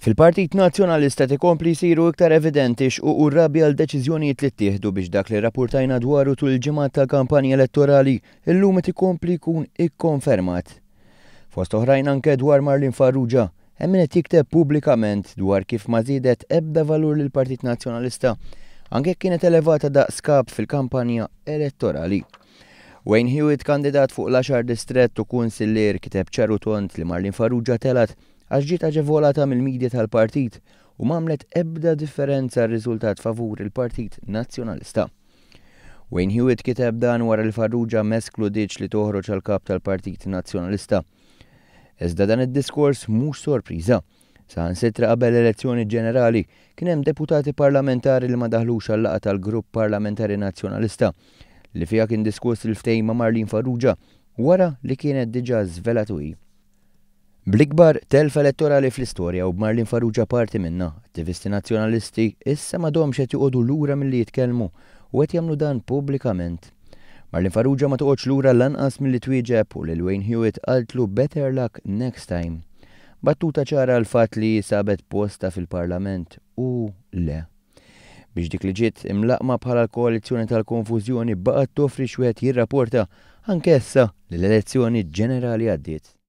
Fil-Partit Nazzjonalista tikompli jsiru iktar evidenti u urrabi għal deċiżjonijiet li ttieħdu biex dak li rapportajna dwaru tul ġimgħat tal-kampanja elettorali illum tikompli jkun ikkonfermat. Fost oħrajn anke dwar Marlin Farrugia, hemm min qed jikteb pubblikament dwar kif ma żiedet ebda valur lil Partit Nazzjonalista anke kienet elevata daqskab fil-kampanja elettorali. Wayne Hewitt kandidat fuq l-10 distret u kunsillier kiteb ċarutont li Marlin Farrugia telat għax ġiet aġevolata mill-midja tal-partit u mamlet ebda differenza r-riżultat favur il-Partit Nazzjonalista. Wayne Hewitt kiteb dan wara l-farruġa mesklu diċ li toħroġ għal kap tal-Partit Nazzjonalista. Iżda dan id-diskors mhux sorpriża. Saħan sitra qabel elezzjoni ġenerali kien hemm deputati parlamentari li ma daħlux għal laqa tal-Grupp Parlamentari Nazzjonalista li fija kien diskuss il ma' Marlin Farrugia wara li kienet diġa zvelatwi. Blikbar telf elettorali fl-istorja u b'Marlin Farrugia parti minna, attivisti nazjonalisti issa domx qed joqogħdu lura milli jitkellmu u qed jagħmlu dan pubblikament. Marlin Farrugia ma toqgħodx lura lanqas milli twieġeb u lil Wayne Hewitt qaltlu better luck next time. Battuta ċara l-fatt li sabet posta fil-Parlament u le. Biex dik li ġiet imlaqma bħala l-koalizzjoni tal-konfużjoni baqgħet toffri xwed jirrapporta anke issa l-elezzjoni ġenerali għaddiet.